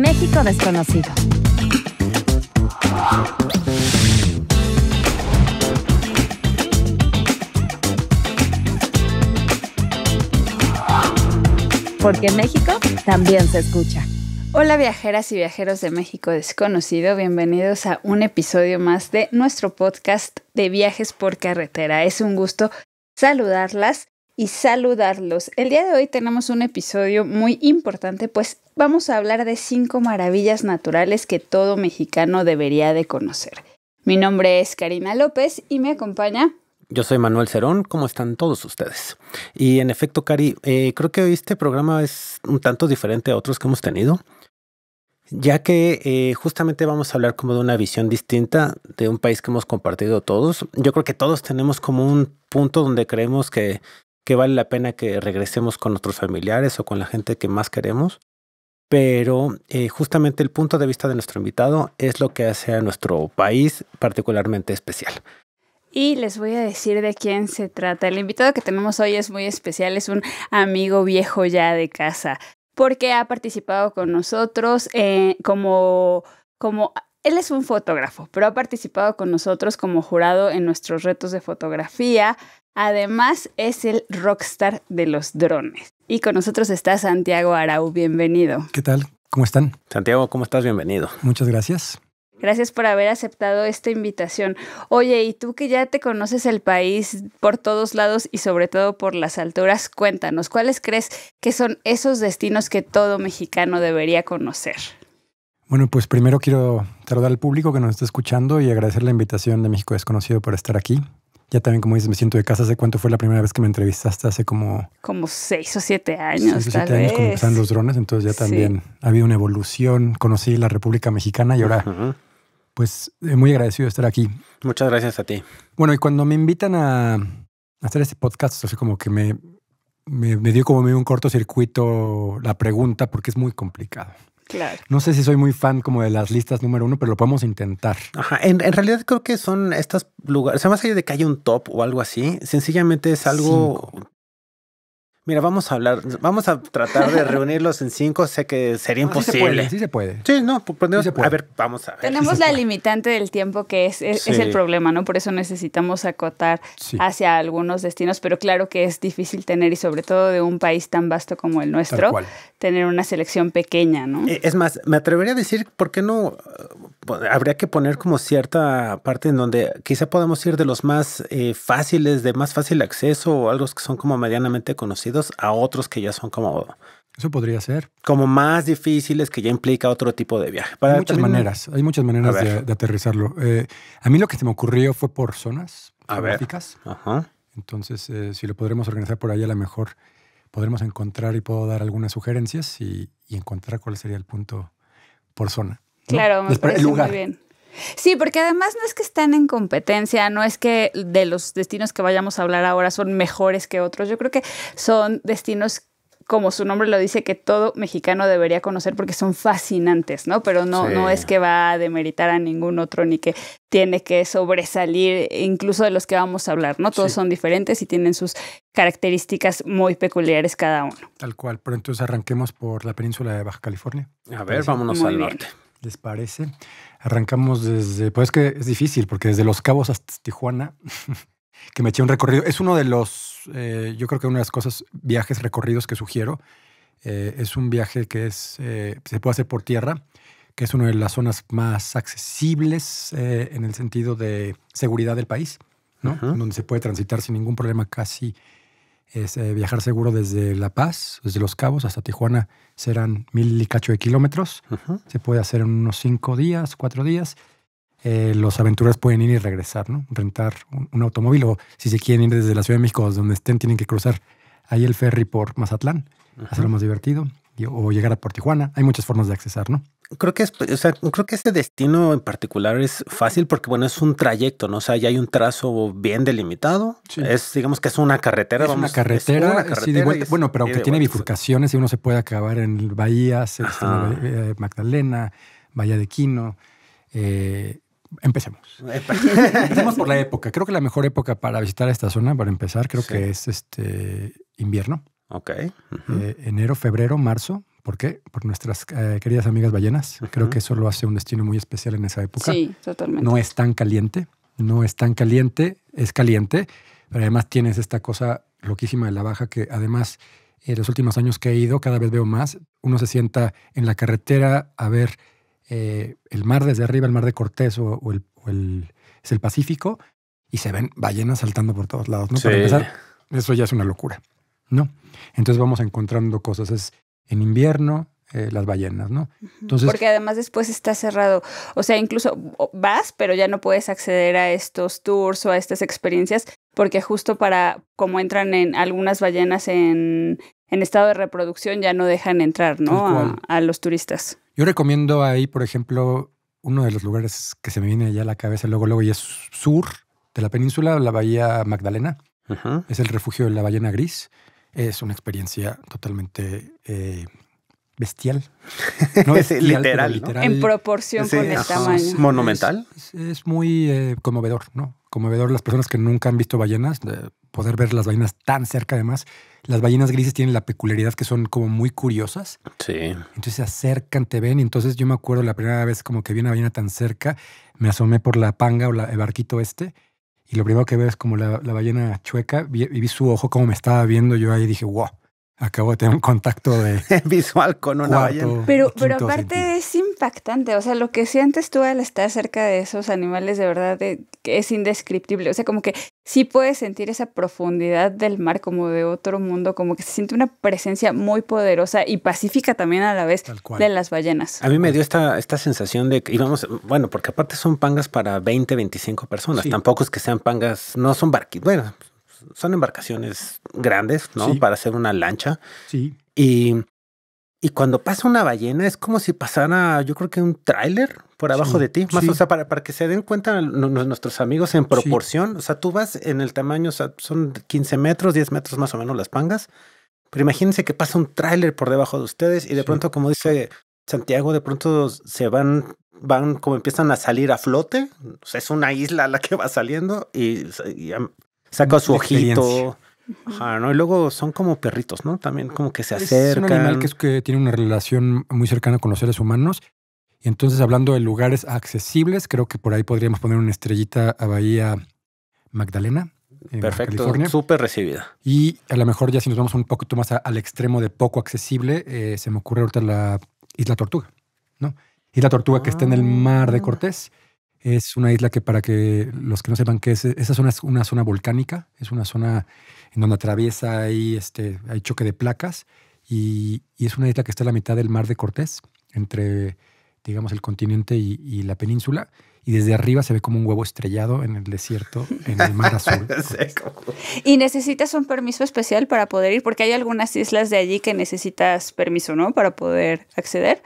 México desconocido. Porque México también se escucha. Hola viajeras y viajeros de México desconocido, bienvenidos a un episodio más de nuestro podcast de viajes por carretera. Es un gusto saludarlas y saludarlos. El día de hoy tenemos un episodio muy importante, pues vamos a hablar de cinco maravillas naturales que todo mexicano debería de conocer. Mi nombre es Karina López y me acompaña... Yo soy Manuel Cerón, ¿cómo están todos ustedes? Y en efecto, Cari, eh, creo que hoy este programa es un tanto diferente a otros que hemos tenido, ya que eh, justamente vamos a hablar como de una visión distinta de un país que hemos compartido todos. Yo creo que todos tenemos como un punto donde creemos que que vale la pena que regresemos con nuestros familiares o con la gente que más queremos, pero eh, justamente el punto de vista de nuestro invitado es lo que hace a nuestro país particularmente especial. Y les voy a decir de quién se trata. El invitado que tenemos hoy es muy especial, es un amigo viejo ya de casa, porque ha participado con nosotros eh, como como él es un fotógrafo, pero ha participado con nosotros como jurado en nuestros retos de fotografía. Además, es el rockstar de los drones. Y con nosotros está Santiago Arau. Bienvenido. ¿Qué tal? ¿Cómo están? Santiago, ¿cómo estás? Bienvenido. Muchas gracias. Gracias por haber aceptado esta invitación. Oye, y tú que ya te conoces el país por todos lados y sobre todo por las alturas, cuéntanos, ¿cuáles crees que son esos destinos que todo mexicano debería conocer? Bueno, pues primero quiero saludar al público que nos está escuchando y agradecer la invitación de México Desconocido por estar aquí. Ya también, como dices, me siento de casa. ¿Hace cuánto fue la primera vez que me entrevistaste? Hace como... Como seis o siete años, seis o siete años, vez. cuando los drones. Entonces ya también ha habido una evolución. Conocí la República Mexicana y ahora... Pues eh, muy agradecido de estar aquí. Muchas gracias a ti. Bueno, y cuando me invitan a hacer este podcast, así como que me, me, dio como un cortocircuito la pregunta porque es muy complicado. Claro. No sé si soy muy fan como de las listas número uno, pero lo podemos intentar. Ajá. En, realidad creo que son estas lugares. O sea, más allá de que haya un top o algo así, sencillamente es algo Mira, vamos a hablar, vamos a tratar de reunirlos en cinco. Sé que sería imposible. Sí se puede. Sí, se puede. sí no, pues, pues, a ver, vamos a ver. Tenemos la limitante del tiempo que es, es, el problema, ¿no? Por eso necesitamos acotar hacia algunos destinos, pero claro que es difícil tener, y sobre todo de un país tan vasto como el nuestro, tener una selección pequeña, ¿no? Eh, es más, me atrevería a decir, ¿por qué no habría que poner como cierta parte en donde quizá podamos ir de los más eh, fáciles, de más fácil acceso o algo que son como medianamente conocidos a otros que ya son como... Eso podría ser. Como más difíciles que ya implica otro tipo de viaje. hay muchas maneras, hay muchas maneras de, aterrizarlo. Eh, a mí lo que se me ocurrió fue por zonas a geográficas. Ajá. Entonces, eh, si lo podremos organizar por ahí, a lo mejor podremos encontrar y puedo dar algunas sugerencias y encontrar cuál sería el punto por zona. Claro, muy bien. Sí, porque además no es que estén en competencia, no es que de los destinos que vayamos a hablar ahora son mejores que otros. Yo creo que son destinos como su nombre lo dice, que todo mexicano debería conocer porque son fascinantes, ¿no? Pero no, no es que va a demeritar a ningún otro ni que tiene que sobresalir incluso de los que vamos a hablar, ¿no? Todos son diferentes y tienen sus características muy peculiares cada uno. Tal cual, pero entonces arranquemos por la península de Baja California. A ver, vámonos al norte. ¿Les parece? Arrancamos desde, pues es que es difícil, porque desde Los Cabos hasta Tijuana, que me eché un recorrido. Es uno de los, eh, yo creo que una de las cosas, viajes recorridos que sugiero. Eh, es un viaje que es, eh, se puede hacer por tierra, que es una de las zonas más accesibles en el sentido de seguridad del país, ¿no? Donde se puede transitar sin ningún problema casi es eh, viajar seguro desde La Paz, desde Los Cabos hasta Tijuana, serán mil y cacho de kilómetros. Se puede hacer en unos cinco días, cuatro días. Eh, los aventureros pueden ir y regresar, ¿no? Rentar un, automóvil o si se quieren ir desde la Ciudad de México, donde estén, tienen que cruzar ahí el ferry por Mazatlán, hacerlo más divertido, o llegar a por Tijuana. Hay muchas formas de accesar, ¿no? Creo que, es, o sea, creo que este destino en particular es fácil porque, bueno, es un trayecto, ¿no? O sea, ya hay un trazo bien delimitado. Es, digamos que es una carretera. Es una carretera. de bueno, pero aunque tiene bifurcaciones y uno se puede acabar en Bahías, eh, Magdalena, Bahía de Quino. Eh, empecemos. empecemos por la época. Creo que la mejor época para visitar esta zona, para empezar, creo que es este invierno. Ok. Eh, enero, febrero, marzo ¿Por qué? Por nuestras eh, queridas amigas ballenas. Creo que eso lo hace un destino muy especial en esa época. Sí, totalmente. No es tan caliente, no es tan caliente, es caliente, pero además tienes esta cosa loquísima de la baja que además en eh, los últimos años que he ido cada vez veo más. Uno se sienta en la carretera a ver eh, el mar desde arriba, el mar de Cortés o, el, es el Pacífico, y se ven ballenas saltando por todos lados, Para empezar, eso ya es una locura, ¿no? Entonces vamos encontrando cosas. Es, en invierno, eh, las ballenas, ¿no? Entonces, Porque además después está cerrado. O sea, incluso vas, pero ya no puedes acceder a estos tours o a estas experiencias, porque justo para como entran en algunas ballenas en, estado de reproducción, ya no dejan entrar, ¿no? A, los turistas. Yo recomiendo ahí, por ejemplo, uno de los lugares que se me viene ya a la cabeza luego, luego, y es sur de la península, la Bahía Magdalena. Es el refugio de la ballena gris es una experiencia totalmente eh, bestial. literal, literal, En proporción con el tamaño. Monumental. Es, muy eh, conmovedor, ¿no? Conmovedor las personas que nunca han visto ballenas, poder ver las ballenas tan cerca además. Las ballenas grises tienen la peculiaridad que son como muy curiosas. Sí. Entonces se acercan, te ven. Entonces yo me acuerdo la primera vez como que vi una ballena tan cerca, me asomé por la panga o el barquito este y lo primero que veo es como la, ballena chueca y vi, vi su ojo como me estaba viendo yo ahí dije, wow. Acabo de tener un contacto visual con una ballena. Pero, pero aparte es impactante. O sea, lo que sientes tú al estar cerca de esos animales de verdad que es indescriptible. O sea, como que sí puedes sentir esa profundidad del mar como de otro mundo, como que se siente una presencia muy poderosa y pacífica también a la vez de las ballenas. A mí me dio esta, sensación de que íbamos, bueno, porque aparte son pangas para 20, 25 personas. Tampoco es que sean pangas, no son barquitos. Bueno, son embarcaciones grandes, ¿no? Para hacer una lancha. Sí. Y, y, cuando pasa una ballena es como si pasara, yo creo que un tráiler por abajo de ti. o sea, para, para, que se den cuenta nuestros amigos en proporción. O sea, tú vas en el tamaño, o sea, son 15 metros, 10 metros más o menos las pangas. Pero imagínense que pasa un tráiler por debajo de ustedes y de pronto, como dice Santiago, de pronto se van van como empiezan a salir a flote. O sea, es una isla la que va saliendo y, saca su ojito. Y luego son como perritos, ¿no? También como que se acercan. Es un animal que, es que tiene una relación muy cercana con los seres humanos. Y entonces, hablando de lugares accesibles, creo que por ahí podríamos poner una estrellita a Bahía Magdalena. Perfecto, súper recibida. Y a lo mejor ya si nos vamos un poquito más al extremo de poco accesible, eh, se me ocurre ahorita la Isla Tortuga, ¿no? Isla Tortuga que está en el ah. mar de Cortés. Es una isla que para que los que no sepan qué es, esa zona es una zona volcánica, es una zona en donde atraviesa ahí, este, hay choque de placas y, es una isla que está a la mitad del mar de Cortés, entre, digamos, el continente y la península y desde arriba se ve como un huevo estrellado en el desierto, en el mar azul. y necesitas un permiso especial para poder ir, porque hay algunas islas de allí que necesitas permiso, ¿no? Para poder acceder.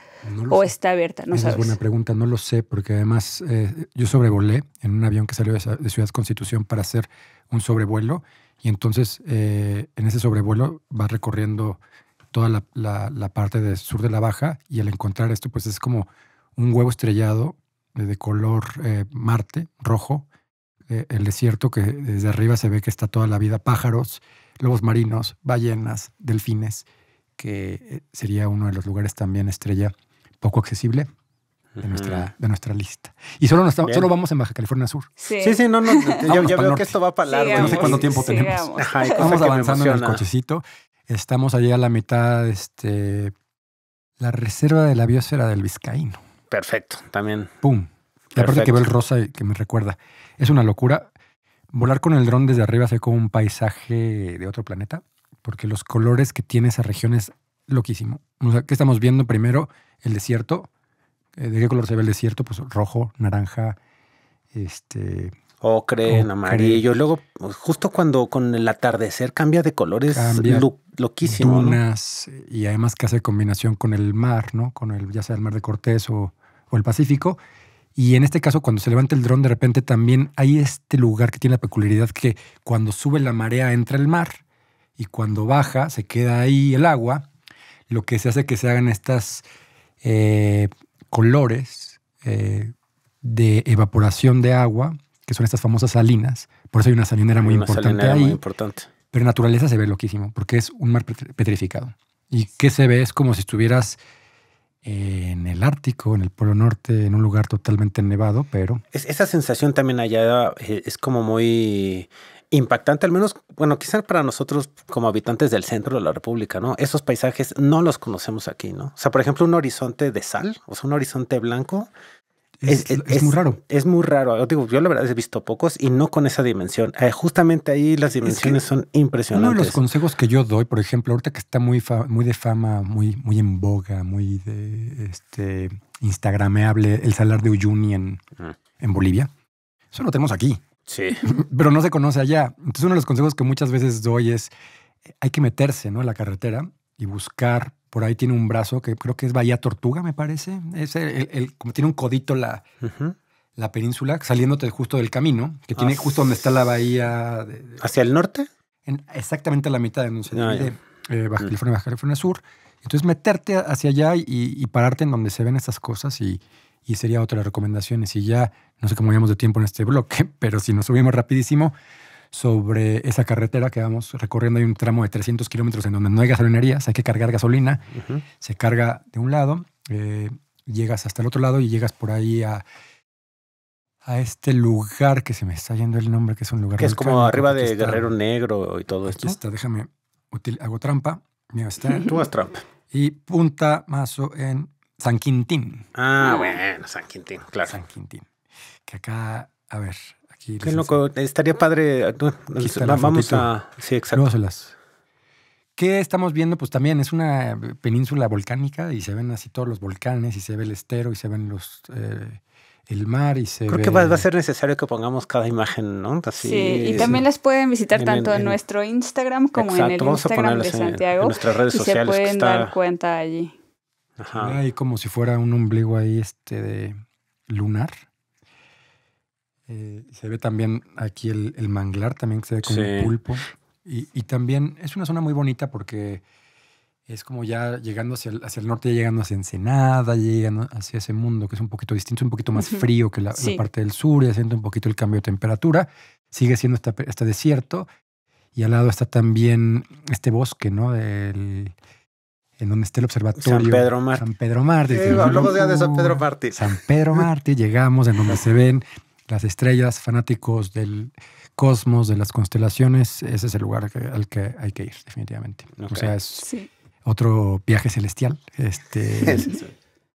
¿O está abierta? No Esa Es buena pregunta, no lo sé, porque además eh, yo sobrevolé en un avión que salió de, Ciudad Constitución para hacer un sobrevuelo, y entonces eh, en ese sobrevuelo va recorriendo toda la, la, parte del sur de la baja, y al encontrar esto, pues es como un huevo estrellado de color eh, Marte, rojo, eh, el desierto que desde arriba se ve que está toda la vida, pájaros, lobos marinos, ballenas, delfines, que eh, sería uno de los lugares también estrella poco accesible de nuestra, de nuestra lista. Y solo, nos, solo vamos en Baja California Sur. Sí, sí, no, no, yo, veo que esto va para largo. no sé cuánto tiempo tenemos. Ajá, vamos avanzando en el cochecito. Estamos allá a la mitad, este, la reserva de la biosfera del Vizcaíno. Perfecto, también. ¡Pum! Y aparte que veo el rosa y que me recuerda. Es una locura. Volar con el dron desde arriba se ve como un paisaje de otro planeta, porque los colores que tiene esa región es loquísimo. O ¿qué estamos viendo primero? El desierto. Eh, ¿De qué color se ve el desierto? Pues rojo, naranja, este... Ocre, y amarillo. Luego, pues, justo cuando con el atardecer cambia de colores, cambia loquísimo. Dunas, y además que hace combinación con el mar, ¿no? Con el, ya sea el mar de Cortés o o el Pacífico. Y en este caso, cuando se levanta el dron, de repente también hay este lugar que tiene la peculiaridad que cuando sube la marea entra el mar y cuando baja se queda ahí el agua, lo que se hace que se hagan estas eh, colores eh, de evaporación de agua, que son estas famosas salinas. Por eso hay una salinera muy importante ahí. Muy importante. Pero en naturaleza se ve loquísimo, porque es un mar petrificado. Y que se ve es como si estuvieras en el Ártico, en el Polo Norte, en un lugar totalmente nevado, pero... esa sensación también allá eh, es como muy impactante, al menos, bueno, quizás para nosotros como habitantes del centro de la República, ¿no? Esos paisajes no los conocemos aquí, ¿no? O sea, por ejemplo, un horizonte de sal, o sea, un horizonte blanco, es, muy raro. Es muy raro. Yo, la verdad he visto pocos y no con esa dimensión. Eh, justamente ahí las dimensiones son impresionantes. Uno de los consejos que yo doy, por ejemplo, ahorita que está muy, muy de fama, muy, muy en boga, muy de este, instagrameable, el salar de Uyuni en, en Bolivia. Eso lo tenemos aquí. Sí. Pero no se conoce allá. Entonces uno de los consejos que muchas veces doy es eh, hay que meterse ¿no? en la carretera y buscar por ahí tiene un brazo que creo que es Bahía Tortuga, me parece. Es el, como tiene un codito la, la península, saliéndote justo del camino, que tiene ah. justo donde está la bahía. ¿Hacia el norte? exactamente a la mitad de, ah, eh, mm. Baja California, Sur. Entonces, meterte hacia allá y, pararte en donde se ven estas cosas y, sería otra recomendación. Y si ya, no sé cómo vayamos de tiempo en este bloque, pero si nos subimos rapidísimo, sobre esa carretera que vamos recorriendo. Hay un tramo de 300 kilómetros en donde no hay gasolinerías, hay que cargar gasolina. Se carga de un lado, eh, llegas hasta el otro lado y llegas por ahí a, a este lugar que se me está yendo el nombre, que es un lugar... Que es como arriba de Guerrero Negro y todo esto. Está, déjame, hago trampa. Tú vas trampa. Y punta mazo en San Quintín. Ah, bueno, San Quintín, claro. San Quintín. Que acá, a ver, Qué estaría padre. vamos a. Sí, exacto. ¿Qué estamos viendo? Pues también es una península volcánica y se ven así todos los volcanes y se ve el estero y se ven los. Eh, el mar y se Creo que va, a ser necesario que pongamos cada imagen, ¿no? sí, y también las pueden visitar tanto en, nuestro Instagram como en el Instagram de Santiago. Se pueden dar cuenta allí. Ajá. como si fuera un ombligo ahí este de lunar. Eh, se ve también aquí el, manglar, también que se ve como pulpo. Y, también es una zona muy bonita porque es como ya llegando hacia el, hacia el norte, ya llegando hacia Ensenada, ya llegando hacia ese mundo que es un poquito distinto, un poquito más frío que la, parte del sur, y haciendo un poquito el cambio de temperatura. Sigue siendo este, desierto y al lado está también este bosque, ¿no? Del, en donde está el observatorio. San Pedro Martí. San Pedro Mártir. de San Pedro Martí. San Pedro llegamos en donde se ven las estrellas, fanáticos del cosmos, de las constelaciones, ese es el lugar al que hay que ir, definitivamente. O sea, es otro viaje celestial. Este,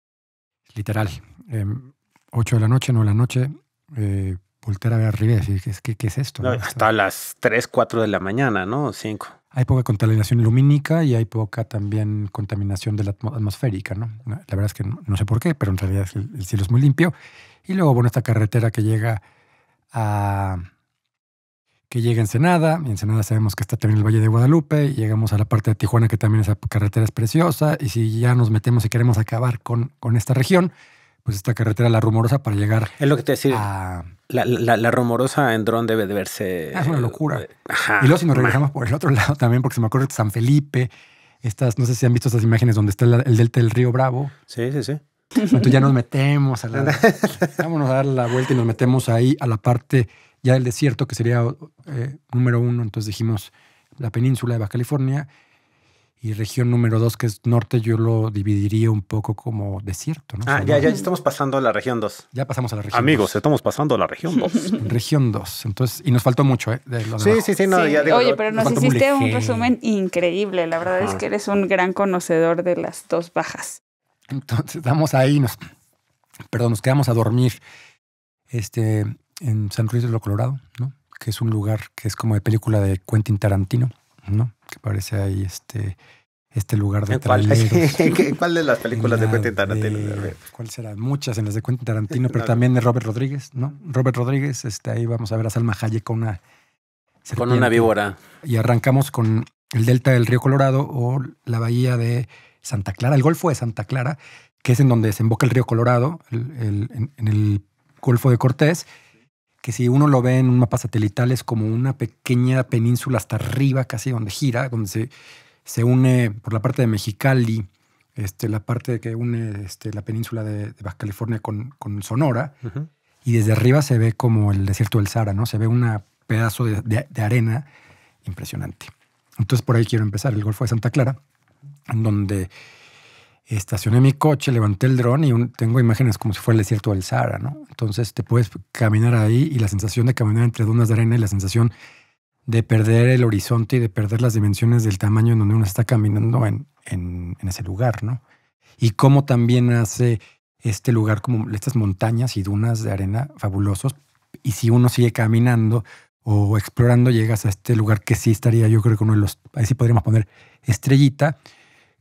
literal. Em, ocho 8 de la noche, no de la noche, eh, voltear a arriba y ¿qué, es esto? hasta las 3, cuatro de la mañana, ¿no? 5. Hay poca contaminación lumínica y hay poca también contaminación de la atmosférica, ¿no? La verdad es que no, sé por qué, pero en realidad el cielo es muy limpio. Y luego, bueno, esta carretera que llega a que llega a Ensenada, y Ensenada sabemos que está también el Valle de Guadalupe, y llegamos a la parte de Tijuana, que también esa carretera es preciosa, y si ya nos metemos y queremos acabar con, con esta región, pues esta carretera La Rumorosa para llegar Es lo que te decía, la, la, Rumorosa en dron debe de verse... es una locura. y luego si nos regresamos por el otro lado también, porque se me ocurre San Felipe, estas, no sé si han visto estas imágenes donde está el delta del río Bravo. Sí, sí, sí. Entonces ya nos metemos a la, a dar la vuelta y nos metemos ahí a la parte ya del desierto, que sería eh, número uno. Entonces dijimos la península de Baja California y región número dos, que es norte, yo lo dividiría un poco como desierto. ¿no? Ah, ya, ya estamos pasando a la región dos. Ya pasamos a la región Amigos, estamos pasando a la región dos. región dos. Entonces, y nos faltó mucho, ¿eh? sí, sí, sí, Oye, pero nos, hiciste un, resumen increíble. La verdad es que eres un gran conocedor de las dos bajas. Entonces estamos ahí, nos, perdón, nos quedamos a dormir este, en San Luis de lo Colorado, ¿no? que es un lugar que es como de película de Quentin Tarantino, ¿no? que parece ahí este, este lugar de ¿Cuál, ¿Cuál de las películas de Quentin Tarantino? ¿Cuál será? Muchas en las de Quentin Tarantino, pero también de Robert Rodríguez, ¿no? Robert Rodríguez, este, ahí vamos a ver a Salma Hayek con una... Con una víbora. Y arrancamos con el delta del río Colorado o la bahía de Santa Clara, el Golfo de Santa Clara, que es en donde desemboca el río Colorado, en, el Golfo de Cortés, que si uno lo ve en un mapa satelital es como una pequeña península hasta arriba, casi donde gira, donde se, une por la parte de Mexicali, este, la parte que une este, la península de, Baja California con, Sonora, y desde arriba se ve como el desierto del Sahara, ¿no? Se ve un pedazo de arena impresionante. Entonces por ahí quiero empezar, el Golfo de Santa Clara donde estacioné mi coche, levanté el dron y tengo imágenes como si fuera el desierto del Sahara, ¿no? Entonces te puedes caminar ahí y la sensación de caminar entre dunas de arena y la sensación de perder el horizonte y de perder las dimensiones del tamaño en donde uno está caminando en, en ese lugar, ¿no? Y cómo también hace este lugar como estas montañas y dunas de arena fabulosos. Y si uno sigue caminando o explorando, llegas a este lugar que sí estaría, yo creo que uno de los, ahí sí podríamos poner estrellita,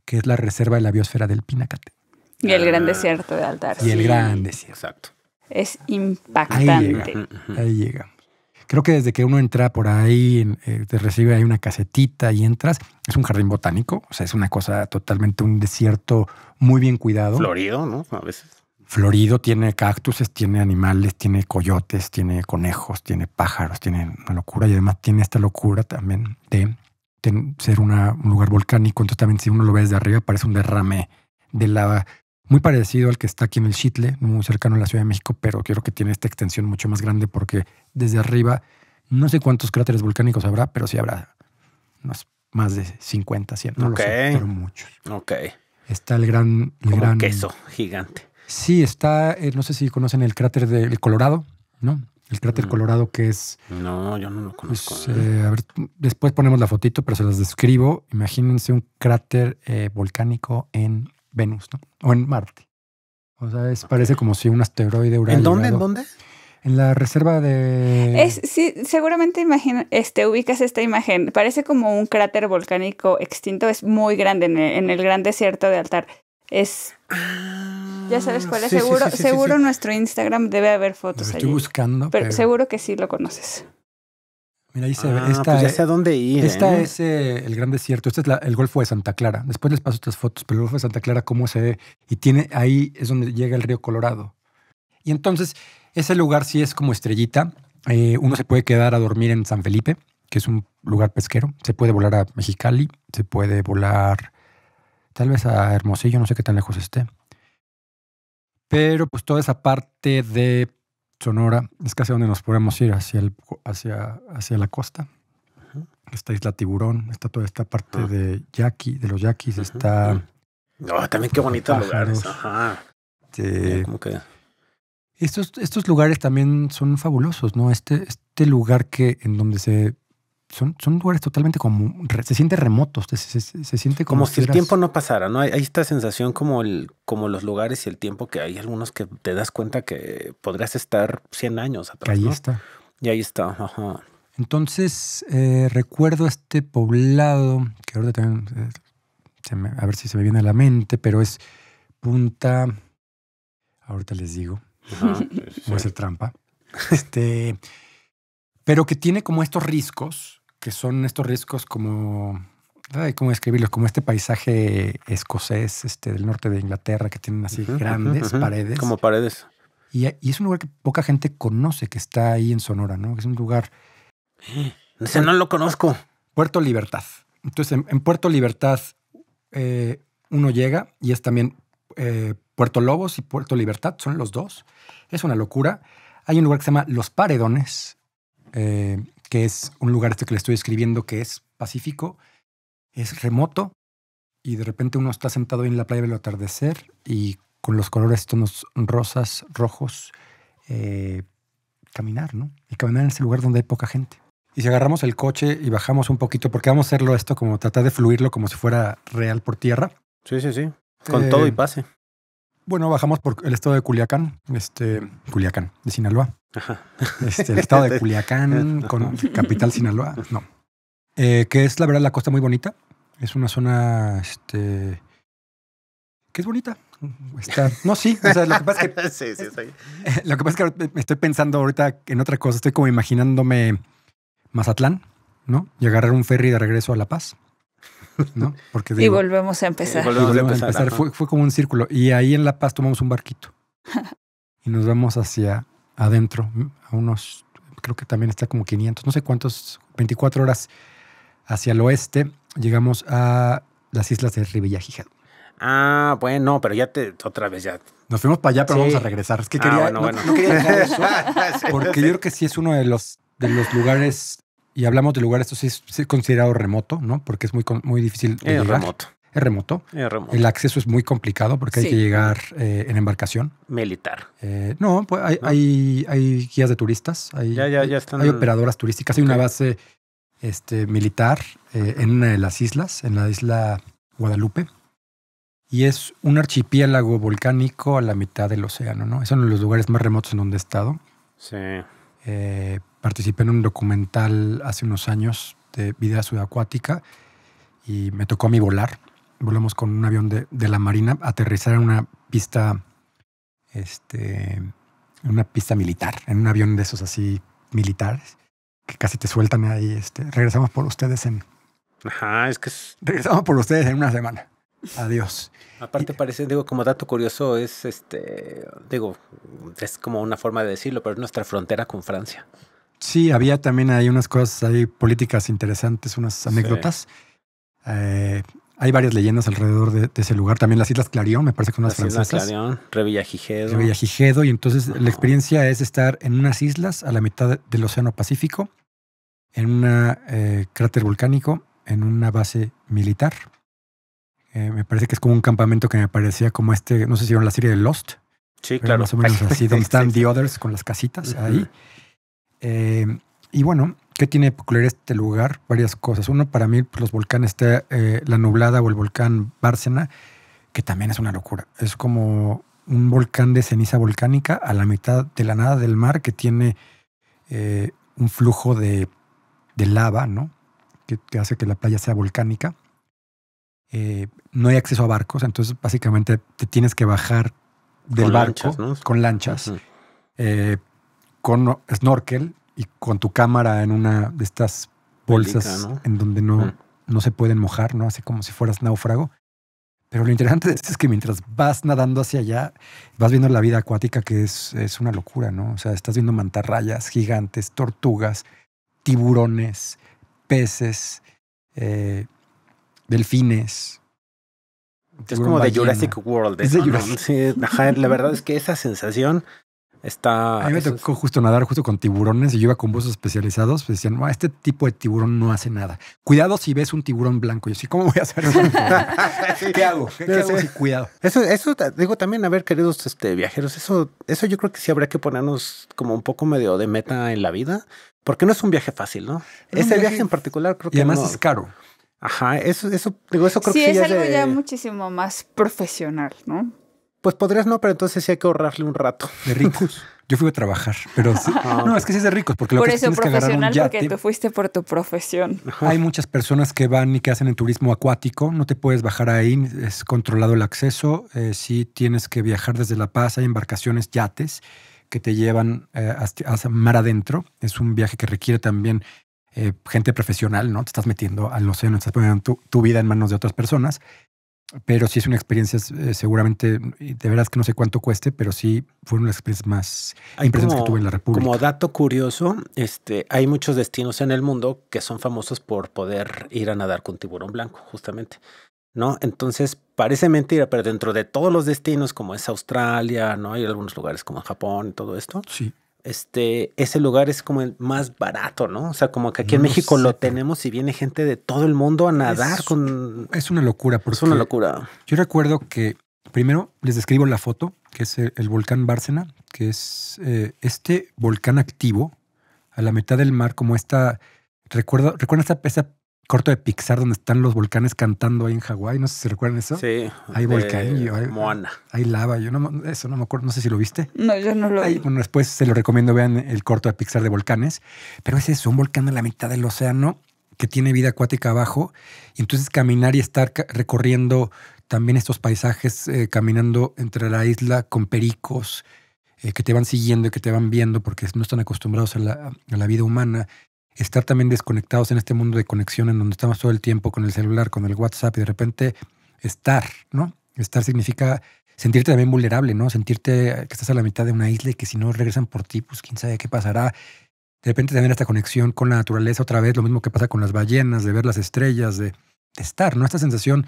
que es la reserva de la biosfera del Pinacate. Y el gran ah. desierto de Altar. Y el gran desierto. Exacto. Es impactante. Ahí llega. Creo que desde que uno entra por ahí, eh, te recibe ahí una casetita y entras, es un jardín botánico, o sea, es una cosa totalmente un desierto muy bien cuidado. Florido, ¿no? A veces. Florido, tiene cactuses, tiene animales, tiene coyotes, tiene conejos, tiene pájaros, tiene una locura y además tiene esta locura también de ser un lugar volcánico. Entonces también si uno lo ve desde arriba parece un derrame de lava muy parecido al que está aquí en el Chitle, muy cercano a la Ciudad de México, pero creo que tiene esta extensión mucho más grande porque desde arriba no sé cuántos cráteres volcánicos habrá, pero sí habrá más de 50, 100, no pero muchos. Ok. Está el gran... gran queso gigante. Sí, está, eh, no sé si conocen el cráter del Colorado, ¿no? el cráter mm. colorado que es... No, yo no lo pues, conozco. ¿eh? Eh, después ponemos la fotito, pero se las describo. Imagínense un cráter eh, volcánico en Venus, ¿no? O en Marte. O sea, parece como si un asteroide hubiera ¿En dónde? ¿En dónde? En la reserva de... Es, sí, seguramente imagina, este, ubicas esta imagen. Parece como un cráter volcánico extinto. Es muy grande en el, en el gran desierto de Altar. Es. Ah, ya sabes cuál es. seguro seguro nuestro Instagram debe haber fotos Lo estoy buscando. Pero, seguro que sí lo conoces. Mira, ahí se ve. Ah, esta, pues dónde ir. Esta ¿eh? es eh, el gran desierto. Este es el Golfo de Santa Clara. Después les paso otras fotos, pero el Golfo de Santa Clara, cómo se ve. Y tiene, ahí es donde llega el río Colorado. Y entonces, ese lugar sí es como estrellita. Eh, uno se puede quedar a dormir en San Felipe, que es un lugar pesquero. Se puede volar a Mexicali, se puede volar tal vez a Hermosillo, no sé qué tan lejos esté. Pero pues toda esa parte de Sonora es casi donde nos podemos ir, hacia, el, hacia, hacia la costa. Esta isla Tiburón, está toda esta parte de Yaqui, de los Yaquis, está... Mm. también qué bonitos lugares. Este, estos, estos lugares también son fabulosos, ¿no? Este, este lugar que en donde se son, son lugares totalmente como, se siente remotos, se, siente como... como si, el tiempo no pasara, ¿no? Hay, esta sensación como, el, como los lugares y el tiempo que hay algunos que te das cuenta que podrías estar 100 años atrás. Que ahí está. Y ahí está, ajá. Entonces, eh, recuerdo este poblado, que ahorita también, eh, a ver si se me viene a la mente, pero es Punta, ahorita les digo, voy a hacer trampa, este, pero que tiene como estos riscos, que son estos riesgos como, ¿cómo describirlos? Como este paisaje escocés este, del norte de Inglaterra que tienen así grandes paredes. Como paredes. Y, y, es un lugar que poca gente conoce que está ahí en Sonora, ¿no? Es un lugar... Ese no lo conozco. Puerto Libertad. Entonces, en, Puerto Libertad eh, uno llega y es también eh, Puerto Lobos y Puerto Libertad, son los dos. Es una locura. Hay un lugar que se llama Los Paredones, eh, que es un lugar este que le estoy escribiendo que es pacífico, es remoto y de repente uno está sentado ahí en la playa del atardecer y con los colores tonos rosas, rojos, eh, caminar, ¿no? Y caminar en ese lugar donde hay poca gente. Y si agarramos el coche y bajamos un poquito, porque vamos a hacerlo esto como tratar de fluirlo como si fuera real por tierra. Sí, sí, sí. Con todo y eh, pase. Bueno, bajamos por el estado de Culiacán, este, Culiacán, de Sinaloa. Este, el estado de Culiacán, con capital Sinaloa, no. Eh, que es, la verdad, la costa muy bonita. Es una zona, este, que es bonita. no, sí, lo que pasa es que... Lo que pasa es que estoy pensando ahorita en otra cosa. Estoy como imaginándome Mazatlán, ¿no? Y agarrar un ferry de regreso a La Paz. Porque, y volvemos a empezar. empezar. Fue, como un círculo. Y ahí en La Paz tomamos un barquito y nos vamos hacia adentro, a unos, creo que también está como 500, no sé cuántos, 24 horas hacia el oeste. Llegamos a las islas de Ribeyajijal. Ah, bueno, pero ya te, otra vez ya. Nos fuimos para allá, pero vamos a regresar. Es que quería, porque yo creo que sí es uno de los, de los lugares y hablamos de lugares, esto sí es, considerado remoto, ¿no? Porque es muy, muy difícil es llegar. Remoto. Es remoto. Es remoto. El acceso es muy complicado porque hay que llegar eh, en embarcación. Militar. Eh, no, pues hay, Hay, guías de turistas, hay, hay operadoras turísticas, hay una base este, militar eh, en una de las islas, en la isla Guadalupe. Y es un archipiélago volcánico a la mitad del océano, ¿no? Es uno de los lugares más remotos en donde he estado. Sí. Eh, participé en un documental hace unos años de vida subacuática y me tocó a mí volar. Volamos con un avión de, la Marina, aterrizar en una pista, este, en una pista militar, en un avión de esos así militares, que casi te sueltan ahí. Este, regresamos por ustedes en... Ajá, es que... Regresamos por ustedes en una semana. Adiós. Aparte parece, digo, como dato curioso, es este, digo, es como una forma de decirlo, pero es nuestra frontera con Francia. Sí, había también hay unas cosas hay políticas interesantes, unas anécdotas. Eh, hay varias leyendas alrededor de, ese lugar. También las Islas Clarion, me parece que unas las francesas. Islas Clarion, Revillagigedo. Revillagigedo. Y entonces la experiencia es estar en unas islas a la mitad del Océano Pacífico, en un eh, cráter volcánico, en una base militar eh, me parece que es como un campamento que me parecía como este, no sé si era la serie de Lost. Sí, claro. Más o menos así, donde están The Others con las casitas ahí. Eh, y bueno, ¿qué tiene peculiar este lugar? Varias cosas. Uno, para mí, pues, los volcanes, eh, la nublada o el volcán Bárcena, que también es una locura. Es como un volcán de ceniza volcánica a la mitad de la nada del mar que tiene un flujo de, lava, ¿no? Que, que hace que la playa sea volcánica eh, no hay acceso a barcos, entonces básicamente te tienes que bajar del barco con lanchas, eh, con snorkel y con tu cámara en una de estas bolsas en donde no, se pueden mojar, ¿no? Así como si fueras náufrago. Pero lo interesante de esto es que mientras vas nadando hacia allá, vas viendo la vida acuática que es, una locura, ¿no? O sea, estás viendo mantarrayas gigantes, tortugas, tiburones, peces, eh, delfines. Es como de Jurassic World. Sí, la verdad es que esa sensación está... A mí me tocó justo nadar justo con tiburones y yo iba con buzos especializados, pues decían, este tipo de tiburón no hace nada. Cuidado si ves un tiburón blanco. Yo sí, ¿cómo voy a hacer eso? ¿Qué hago? Eso cuidado? Eso, eso, digo también, a ver, queridos este, viajeros, eso, eso yo creo que sí habría que ponernos como un poco medio de meta en la vida, porque no es un viaje fácil, ¿no? Ese viaje, en particular creo que... Y además es caro. Ajá, eso, eso, digo, eso creo sí, es algo ya, muchísimo más profesional, ¿no? Pues podrías no, pero entonces sí hay que ahorrarle un rato. De ricos. Yo fui a trabajar, pero sí. Ah, no, es que sí es de ricos, porque lo que eso tienes un porque tú fuiste por tu profesión. Hay muchas personas que van y que hacen el turismo acuático, no te puedes bajar ahí, es controlado el acceso, eh, sí tienes que viajar desde La Paz, hay embarcaciones, yates que te llevan eh, hasta, mar adentro, es un viaje que requiere también eh, gente profesional, ¿no? Te estás metiendo al océano, estás poniendo tu, vida en manos de otras personas. Pero sí es una experiencia, eh, seguramente, de verdad que no sé cuánto cueste, pero sí fue una experiencia las más que tuve en la República. Como dato curioso, este, hay muchos destinos en el mundo que son famosos por poder ir a nadar con tiburón blanco, justamente. ¿no? Entonces, parece mentira, pero dentro de todos los destinos, como es Australia, ¿no? hay algunos lugares como Japón y todo esto, sí este, ese lugar es como el más barato, ¿no? O sea, como que aquí en México lo tenemos y viene gente de todo el mundo a nadar con... Es una locura, por es una locura. Yo recuerdo que, primero, les describo la foto, que es el, volcán Bárcena, que es eh, este volcán activo a la mitad del mar, como esta... Recuerdo, recuerda esta, esta corto de Pixar donde están los volcanes cantando ahí en Hawái. No sé si recuerdan eso. Sí. Hay volcán Hay, Moana. Hay lava. Yo no, eso no me acuerdo. No sé si lo viste. No, yo no lo vi. Bueno, después se lo recomiendo. Vean el corto de Pixar de volcanes. Pero ese es un volcán en la mitad del océano que tiene vida acuática abajo. Y entonces caminar y estar recorriendo también estos paisajes, eh, caminando entre la isla con pericos eh, que te van siguiendo y que te van viendo porque no están acostumbrados a la, a la vida humana estar también desconectados en este mundo de conexión en donde estamos todo el tiempo con el celular, con el WhatsApp y de repente estar, ¿no? Estar significa sentirte también vulnerable, ¿no? Sentirte que estás a la mitad de una isla y que si no regresan por ti, pues quién sabe qué pasará. De repente también esta conexión con la naturaleza otra vez, lo mismo que pasa con las ballenas, de ver las estrellas, de, estar, ¿no? Esta sensación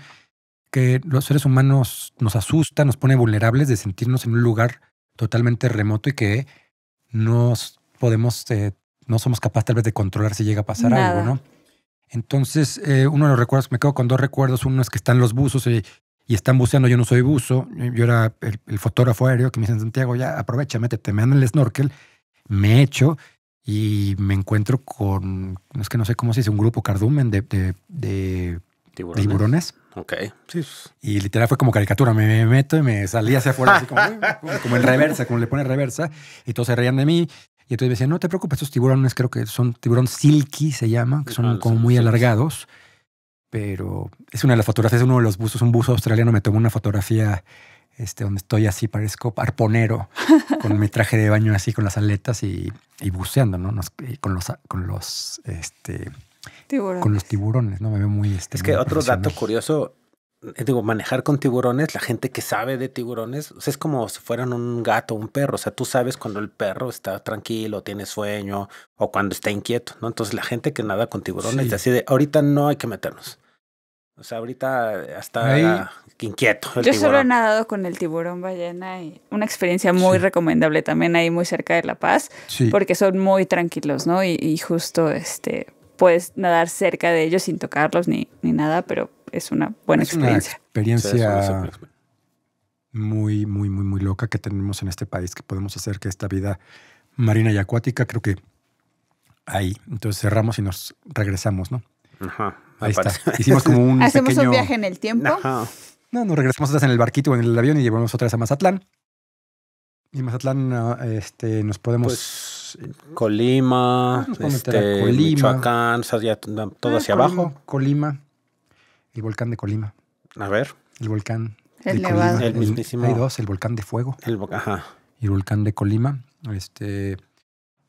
que los seres humanos nos asusta, nos pone vulnerables de sentirnos en un lugar totalmente remoto y que no podemos eh, no somos capaces tal vez de controlar si llega a pasar algo, ¿no? Entonces, eh, uno de los recuerdos, me quedo con dos recuerdos, uno es que están los buzos eh, y, están buceando, yo no soy buzo, eh, yo era el, fotógrafo aéreo que me dicen, Santiago, ya aprovecha, métete, me dan el snorkel, me echo y me encuentro con, es que no sé cómo se dice, un grupo cardumen de, tiburones. Ok, sí. Y literal fue como caricatura, me, meto y me salí hacia afuera, así como, como en reversa, como le pone reversa, y todos se reían de mí, y entonces me decían, no te preocupes, estos tiburones creo que son tiburones silky, se llama, que son ah, como muy alargados. Pero es una de las fotografías es uno de los buzos, un buzo australiano. Me tomó una fotografía este, donde estoy así, parezco arponero, con mi traje de baño así, con las aletas y, y buceando, ¿no? con los, con los, este, tiburones. con los tiburones, ¿no? Me veo muy... Este, es que otro dato curioso eh, digo, manejar con tiburones, la gente que sabe de tiburones, pues, es como si fueran un gato un perro, o sea, tú sabes cuando el perro está tranquilo, tiene sueño o cuando está inquieto, ¿no? Entonces la gente que nada con tiburones, así de, ahorita no hay que meternos. O sea, ahorita hasta inquieto. Yo solo he nadado con el tiburón ballena y una experiencia muy recomendable también ahí muy cerca de La Paz, porque son muy tranquilos, ¿no? Y, y, justo este puedes nadar cerca de ellos sin tocarlos ni, ni nada, pero es una buena experiencia. experiencia muy, muy, muy, muy loca que tenemos en este país, que podemos hacer que esta vida marina y acuática, creo que ahí. Entonces cerramos y nos regresamos, ¿no? Ajá. Ahí está. Hicimos como un. Hacemos un viaje en el tiempo. No, nos regresamos en el barquito o en el avión y llevamos vez a Mazatlán. Y Mazatlán, ah, este, nos podemos. Pues, Colima, ah, este, Colima, ya, todo ah, hacia abajo. Colima, el volcán de Colima. A ver. El volcán el de El mismísimo. Hay dos, el volcán de fuego. El, ajá. Y el volcán de Colima. Este,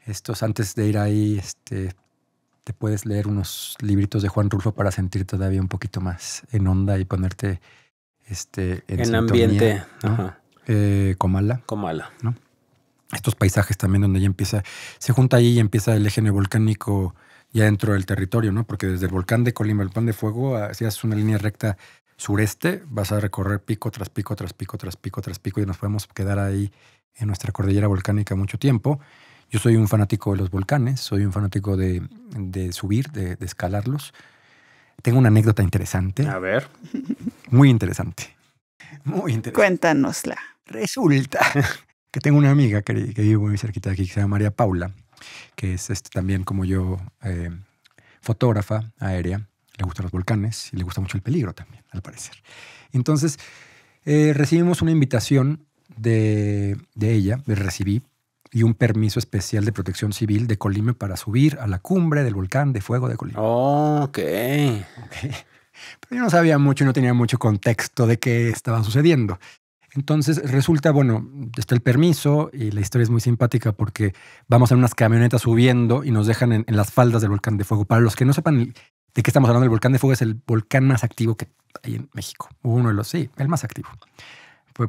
estos, antes de ir ahí, este, te puedes leer unos libritos de Juan Rulfo para sentir todavía un poquito más en onda y ponerte este, en, ambiente. Ajá. Eh, Comala. Comala. ¿no? Estos paisajes también donde ya empieza, se junta ahí y empieza el eje volcánico ya dentro del territorio, ¿no? Porque desde el volcán de Colima, el Pan de Fuego, hacías una línea recta sureste, vas a recorrer pico tras pico, tras pico, tras pico, tras pico, y nos podemos quedar ahí en nuestra cordillera volcánica mucho tiempo. Yo soy un fanático de los volcanes, soy un fanático de, subir, de, escalarlos. Tengo una anécdota interesante. A ver. Muy interesante. Muy interesante. Cuéntanosla. Resulta que tengo una amiga que, que vive muy cerquita de aquí, que se llama María Paula, que es este, también como yo, eh, fotógrafa aérea, le gustan los volcanes y le gusta mucho el peligro también, al parecer. Entonces, eh, recibimos una invitación de, ella, le recibí, y un permiso especial de protección civil de Colima para subir a la cumbre del volcán de fuego de Colima. Oh, ok. Pero yo no sabía mucho y no tenía mucho contexto de qué estaba sucediendo. Entonces resulta, bueno, está el permiso y la historia es muy simpática porque vamos en unas camionetas subiendo y nos dejan en, las faldas del volcán de fuego. Para los que no sepan de qué estamos hablando, el volcán de fuego es el volcán más activo que hay en México. Uno de los, sí, el más activo.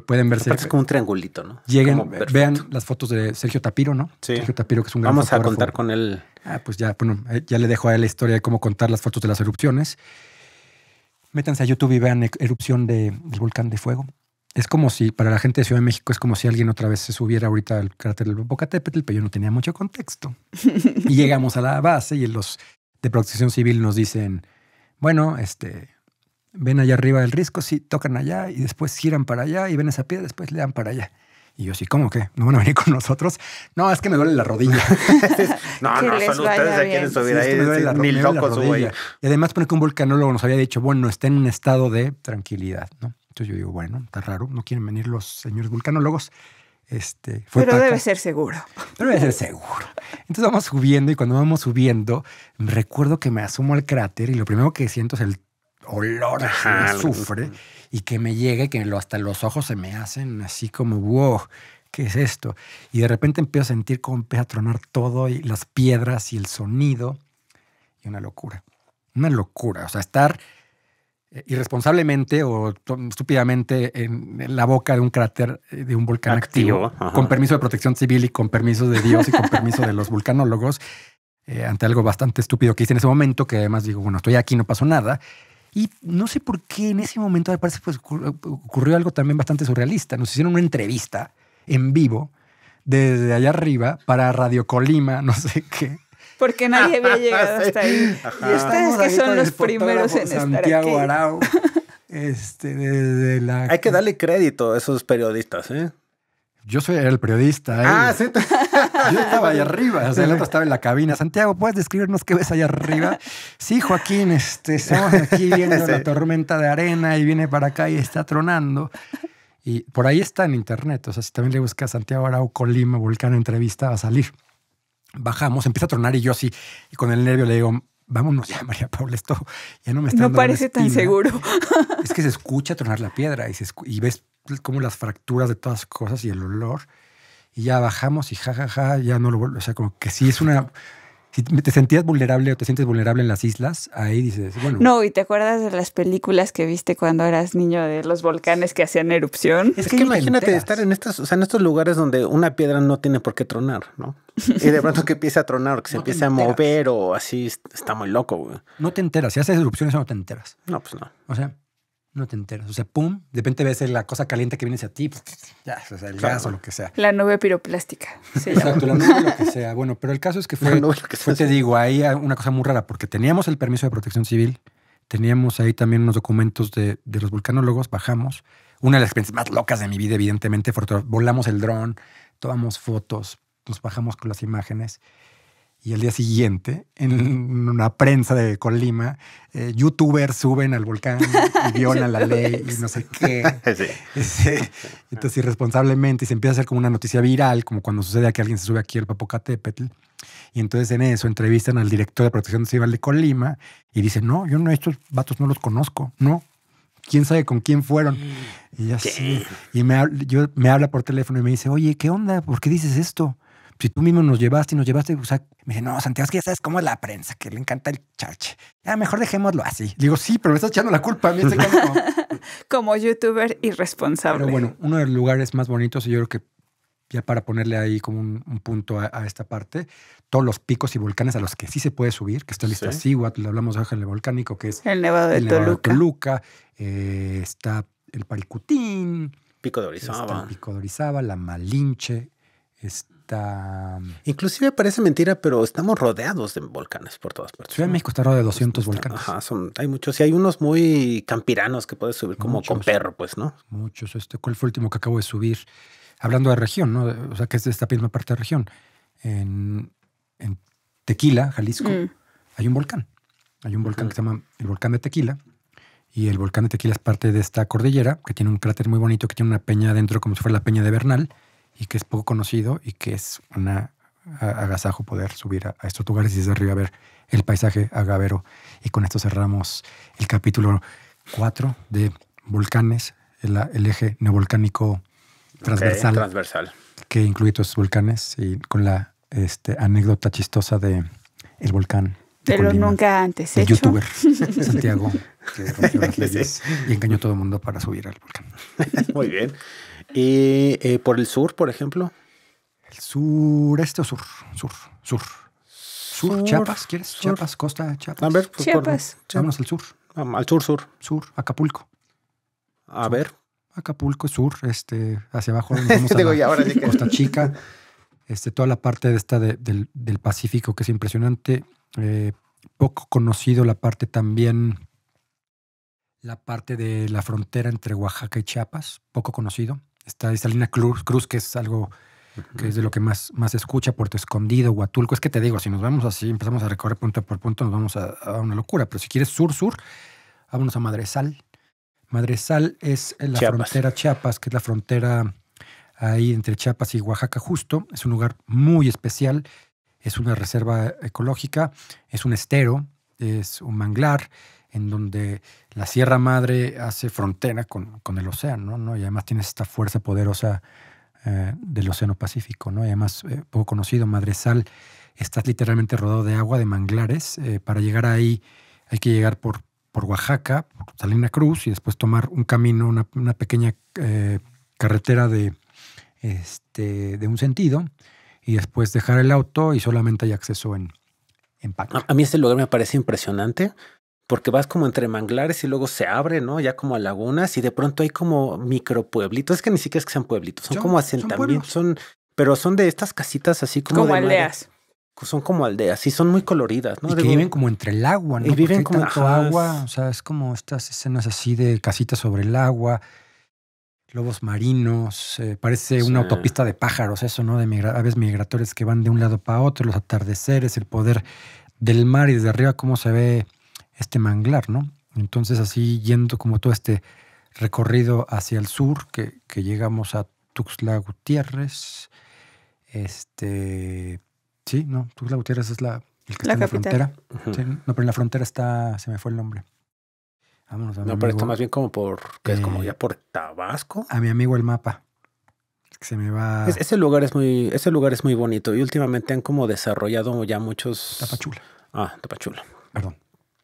pueden verse. Es como un triangulito, ¿no? Lleguen, vean las fotos de Sergio Tapiro, ¿no? Sí. Sergio Tapiro, que es un gran Vamos a contar con él. Ah, pues ya, bueno, eh, ya le dejo a él la historia de cómo contar las fotos de las erupciones. Métanse a YouTube y vean e-, erupción del volcán de fuego es como si, para la gente de Ciudad de México, es como si alguien otra vez se subiera ahorita al cráter del Popocatépetl, pero yo no tenía mucho contexto. y llegamos a la base y los de protección civil nos dicen, bueno, este, ven allá arriba del risco, sí, tocan allá y después giran para allá y ven esa piedra, después le dan para allá. Y yo sí, ¿cómo que? ¿No van a venir con nosotros? No, es que me duele la rodilla. no, no, son ustedes de quieren Es que Y además, que un volcanólogo nos había dicho, bueno, está en un estado de tranquilidad, ¿no? yo digo, bueno, está raro, no quieren venir los señores vulcanólogos. Este, fue Pero debe ser seguro. Pero debe ser seguro. Entonces vamos subiendo y cuando vamos subiendo, recuerdo que me asumo al cráter y lo primero que siento es el olor a azufre y que me llega y que hasta los ojos se me hacen así como, wow, ¿qué es esto? Y de repente empiezo a sentir cómo empieza a tronar todo y las piedras y el sonido. Y una locura, una locura. O sea, estar irresponsablemente o estúpidamente en, la boca de un cráter eh, de un volcán activo, con permiso de protección civil y con permiso de Dios y con permiso de los vulcanólogos, eh, ante algo bastante estúpido que hice en ese momento, que además digo, bueno, estoy aquí, no pasó nada. Y no sé por qué en ese momento, me parece, pues ocurrió algo también bastante surrealista. Nos hicieron una entrevista en vivo desde allá arriba para Radio Colima, no sé qué porque nadie había llegado hasta ahí. Y ustedes que son los primeros en estar Santiago Arau, este, desde la... Hay que darle crédito a esos periodistas, ¿eh? Yo soy el periodista. ¿eh? Ah, sí. Yo estaba allá arriba, o sea, el otro estaba en la cabina. Santiago, ¿puedes describirnos qué ves allá arriba? Sí, Joaquín, este, estamos aquí viendo la tormenta de arena y viene para acá y está tronando. Y por ahí está en internet. O sea, si también le buscas Santiago Arau Colima, Volcán Entrevista, va a salir. Bajamos, empieza a tronar y yo así, con el nervio le digo, vámonos ya, María Paula, esto ya no me está No parece tan seguro. es que se escucha tronar la piedra y, ves como las fracturas de todas las cosas y el olor. Y ya bajamos y jajaja, ja, ja, ya no lo vuelvo. O sea, como que sí es una si te sentías vulnerable o te sientes vulnerable en las islas, ahí dices, bueno. No, y te acuerdas de las películas que viste cuando eras niño de los volcanes que hacían erupción. Es, que, imagínate estar en estos o sea, en estos lugares donde una piedra no tiene por qué tronar, ¿no? Y de pronto que empieza a tronar, que se empieza a mover o así, está muy loco, güey. No te enteras, si haces erupciones no te enteras. No, pues no. O sea, no te enteras. O sea, pum, de repente ves la cosa caliente que viene hacia ti, pues, ya, o sea, el gas o lo que sea. La nube piroplástica. Exacto, la nube lo que sea. Bueno, pero el caso es que fue, te digo, ahí una cosa muy rara, porque teníamos el permiso de protección civil, teníamos ahí también unos documentos de, de los vulcanólogos, bajamos. Una de las experiencias más locas de mi vida, evidentemente, volamos el dron, tomamos fotos, nos bajamos con las imágenes y al día siguiente, en una prensa de Colima, eh, youtubers suben al volcán y violan la ley y no sé qué. Entonces, irresponsablemente, y se empieza a hacer como una noticia viral, como cuando sucede que alguien se sube aquí al Popocatépetl. Y entonces en eso entrevistan al director de protección civil de Colima y dicen, no, yo no, estos vatos no los conozco, no. Quién sabe con quién fueron. Y así. Y me habla por teléfono y me dice, oye, ¿qué onda? ¿Por qué dices esto? si tú mismo nos llevaste y nos llevaste, o sea, me dice, no, Santiago, es que ya sabes cómo es la prensa, que le encanta el charche. Ya, mejor dejémoslo así. digo, sí, pero me estás echando la culpa a mí. Como youtuber irresponsable. Pero bueno, uno de los lugares más bonitos, y yo creo que ya para ponerle ahí como un, punto a, esta parte, todos los picos y volcanes a los que sí se puede subir, que está lista sí. le hablamos de Ángel Volcánico, que es el Nevado de Toluca, eh, está el Paricutín, Pico de Orizaba, Pico de Orizaba, la Malinche, Está... Mm, Inclusive parece mentira, pero estamos rodeados de volcanes por todas partes. Ciudad de México está rodeado de 200 pues, pues, volcanes. Ajá, son, hay muchos. Y hay unos muy campiranos que puedes subir como con perro, pues, ¿no? Muchos. Este, ¿Cuál fue el último que acabo de subir? Hablando de región, ¿no? O sea, que es de esta misma parte de región. En, Tequila, Jalisco, mm. hay un volcán. Hay un volcán que se llama el volcán de Tequila. Y el volcán de Tequila es parte de esta cordillera, que tiene un cráter muy bonito, que tiene una peña adentro como si fuera la peña de Bernal y que es poco conocido y que es un agasajo poder subir a, estos lugares y desde arriba ver el paisaje agavero. Y con esto cerramos el capítulo 4 de volcanes, el, eje neovolcánico transversal, transversal, que incluye todos los volcanes y con la este, anécdota chistosa de el volcán pero nunca antes el hecho. youtuber Santiago y engañó a todo el mundo para subir al volcán. Muy bien. ¿Y eh, por el sur, por ejemplo? El sureste o sur, sur, sur. Sur, Chiapas, ¿quieres? Chiapas, costa, Chiapas. Pues, Chiapas. Vamos al sur. Al sur, sur. Sur, Acapulco. A ver. Acapulco, sur, este, hacia abajo. Vamos Digo, ahora sí Costa Chica, este, toda la parte de esta del, del, Pacífico, que es impresionante. Eh, poco conocido la parte también, la parte de la frontera entre Oaxaca y Chiapas, poco conocido. Está Isalina Cruz, Cruz, que es algo que es de lo que más, más se escucha, Puerto Escondido, Huatulco. Es que te digo, si nos vamos así, empezamos a recorrer punto por punto, nos vamos a, una locura. Pero si quieres sur-sur, vámonos a Madresal. Madresal es la frontera Chiapas, que es la frontera ahí entre Chiapas y Oaxaca justo. Es un lugar muy especial. Es una reserva ecológica, es un estero, es un manglar en donde la Sierra Madre hace frontera con, el océano, ¿no? Y además tienes esta fuerza poderosa eh, del Océano Pacífico, ¿no? Y además, eh, poco conocido, Madresal, estás literalmente rodado de agua, de manglares. Eh, para llegar ahí hay que llegar por, por Oaxaca, por Salina Cruz, y después tomar un camino, una, pequeña carretera este, de, un sentido, y después dejar el auto y solamente hay acceso en, en a mí este lugar me parece impresionante porque vas como entre manglares y luego se abre, ¿no? Ya como a lagunas y de pronto hay como micropueblitos, es que ni siquiera es que sean pueblitos, son, como asentamientos, son, pero son de estas casitas así como... Como aldeas. son como aldeas y son muy coloridas, ¿no? Y que viven, como entre el agua, ¿no? Y viven como entre agua, o sea, es como estas escenas así de casitas sobre el agua, lobos marinos, eh, parece una autopista de pájaros, eso, ¿no? De aves migratorias que van de un lado para otro, los atardeceres, el poder del mar y desde arriba cómo se ve este manglar, ¿no? Entonces así yendo como todo este recorrido hacia el sur, que, llegamos a Tuxtla Gutiérrez, este, sí, no, Tuxtla Gutiérrez es la, la frontera. no, pero en la frontera está, se me fue el nombre. Vámonos a No, pero está más bien como por, que es como eh, ya por Tabasco. A mi amigo el mapa. se me va. ese lugar es muy, ese lugar es muy bonito y últimamente han como desarrollado ya muchos. Tapachula. Ah, Tapachula. Perdón.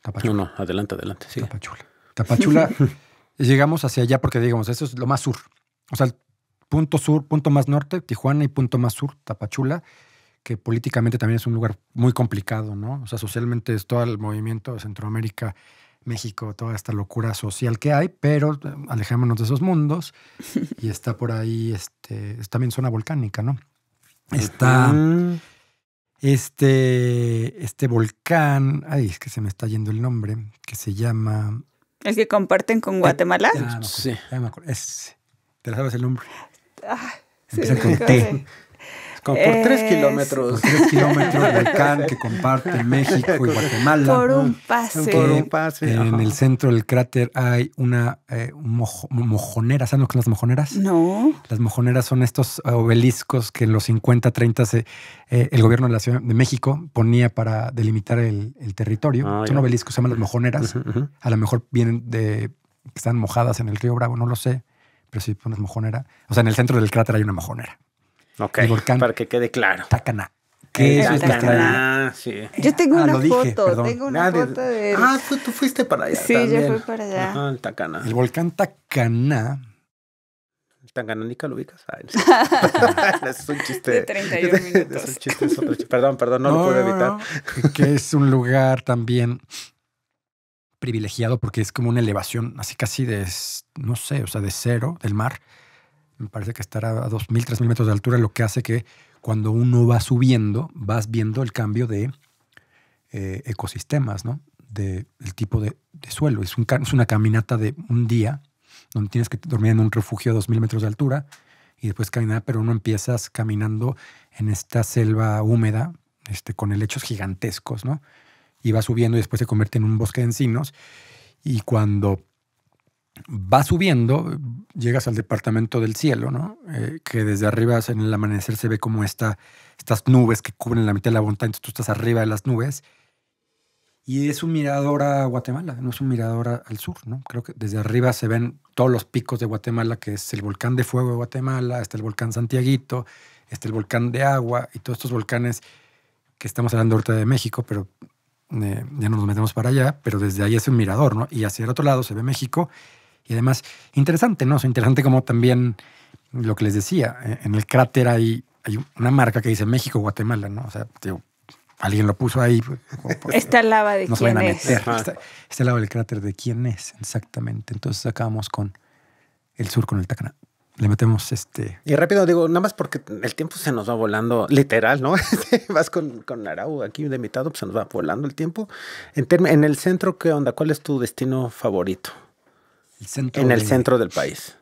Tapachula. No, no, adelante, adelante. Tapachula. Tapachula, llegamos hacia allá porque, digamos, eso es lo más sur. O sea, el punto sur, punto más norte, Tijuana y punto más sur, Tapachula, que políticamente también es un lugar muy complicado, ¿no? O sea, socialmente es todo el movimiento de Centroamérica, México, toda esta locura social que hay, pero eh, alejémonos de esos mundos y está por ahí, este, Está también zona volcánica, ¿no? Está este, este volcán, ay, es que se me está yendo el nombre, que se llama... ¿El que comparten con Guatemala? Ya no, sí. te la sabes el nombre. Ah, sí, Empieza con T. Como por tres kilómetros. Por tres kilómetros, que comparte México y Guatemala. Por un pase. Por un eh, pase. en el centro del cráter hay una eh, mojonera. ¿Saben lo que son las mojoneras? No. Las mojoneras son estos obeliscos que en los 50, 30 eh, el gobierno de la Ciudad de México ponía para delimitar el, territorio. Ah, son obeliscos, se llaman las mojoneras. A lo mejor vienen de. que están mojadas en el río Bravo, no lo sé. Pero si pones mojonera. O sea, en el centro del cráter hay una mojonera. Ok, para que quede claro. Tacana. ¿Qué es Tacana? Ah, sí. Yo tengo ah, una foto, tengo una foto de... Ah, tú, fuiste para allá Sí, yo fui para allá. Ajá, el Tacaná El volcán Tacana Tanganánica lo ubicas. Ah, es un chiste. De 31 minutos. Es un chiste, es otro Perdón, perdón, no, lo puedo evitar. Que es un lugar también privilegiado porque es como una elevación así casi de, no sé, o sea, de cero del mar me parece que estará a 2.000, 3.000 metros de altura, lo que hace que cuando uno va subiendo, vas viendo el cambio de eh, ecosistemas, ¿no? del tipo de, suelo. Es, un, es una caminata de un día donde tienes que dormir en un refugio a 2.000 metros de altura y después caminar, pero uno empiezas caminando en esta selva húmeda este, con helechos gigantescos, ¿no? Y va subiendo y después se convierte en un bosque de encinos. Y cuando va subiendo, llegas al departamento del cielo, ¿no? Eh, que desde arriba en el amanecer se ve como estas nubes que cubren la mitad de la montaña, entonces tú estás arriba de las nubes. Y es un mirador a Guatemala, no es un mirador al sur, ¿no? Creo que desde arriba se ven todos los picos de Guatemala, que es el volcán de fuego de Guatemala, está el volcán Santiaguito, está el volcán de agua y todos estos volcanes que estamos hablando ahorita de México, pero eh, ya no nos metemos para allá, pero desde ahí es un mirador, ¿no? Y hacia el otro lado se ve México y además, interesante, ¿no? interesante como también lo que les decía, eh, en el cráter hay, hay una marca que dice México, Guatemala, ¿no? O sea, alguien lo puso ahí. Pues, pues, Esta lava de quién es. este lava del cráter de quién es, exactamente. Entonces acabamos con el sur, con el Tacaná. Le metemos este. Y rápido, digo, nada más porque el tiempo se nos va volando, literal, ¿no? Este, vas con, con aquí de mitad, pues se nos va volando el tiempo. En, en el centro, ¿qué onda? ¿Cuál es tu destino favorito? en el centro del país.